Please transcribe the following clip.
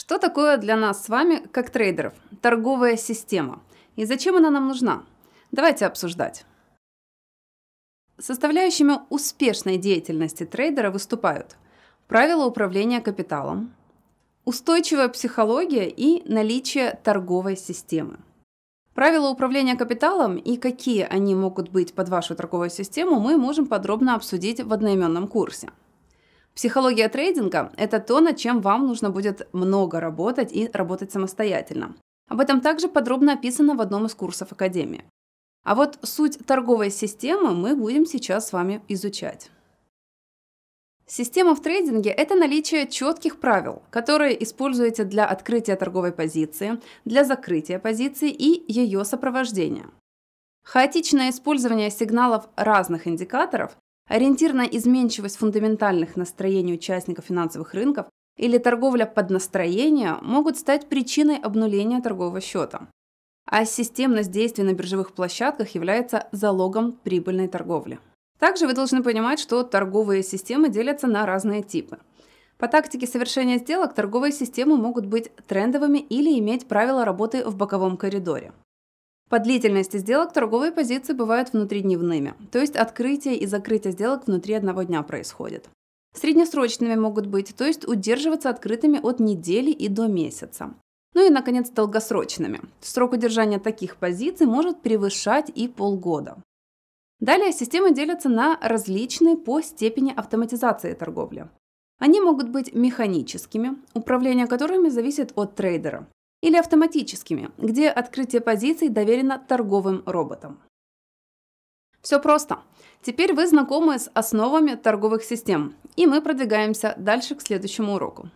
Что такое для нас с вами, как трейдеров, торговая система? И зачем она нам нужна? Давайте обсуждать. Составляющими успешной деятельности трейдера выступают правила управления капиталом, устойчивая психология и наличие торговой системы. Правила управления капиталом и какие они могут быть под вашу торговую систему мы можем подробно обсудить в одноименном курсе – Психология трейдинга – это то, над чем вам нужно будет много работать и работать самостоятельно. Об этом также подробно описано в одном из курсов Академии. А вот суть торговой системы мы будем сейчас с вами изучать. Система в трейдинге – это наличие четких правил, которые используете для открытия торговой позиции, для закрытия позиции и ее сопровождения. Хаотичное использование сигналов разных индикаторов Ориентирная изменчивость фундаментальных настроений участников финансовых рынков или торговля под настроение могут стать причиной обнуления торгового счета. А системность действий на биржевых площадках является залогом прибыльной торговли. Также вы должны понимать, что торговые системы делятся на разные типы. По тактике совершения сделок торговые системы могут быть трендовыми или иметь правила работы в боковом коридоре. По длительности сделок торговые позиции бывают внутридневными, то есть открытие и закрытие сделок внутри одного дня происходит. Среднесрочными могут быть, то есть удерживаться открытыми от недели и до месяца. Ну и, наконец, долгосрочными. Срок удержания таких позиций может превышать и полгода. Далее системы делятся на различные по степени автоматизации торговли. Они могут быть механическими, управление которыми зависит от трейдера, или автоматическими, где открытие позиций доверено торговым роботам. Все просто. Теперь вы знакомы с основами торговых систем, и мы продвигаемся дальше к следующему уроку.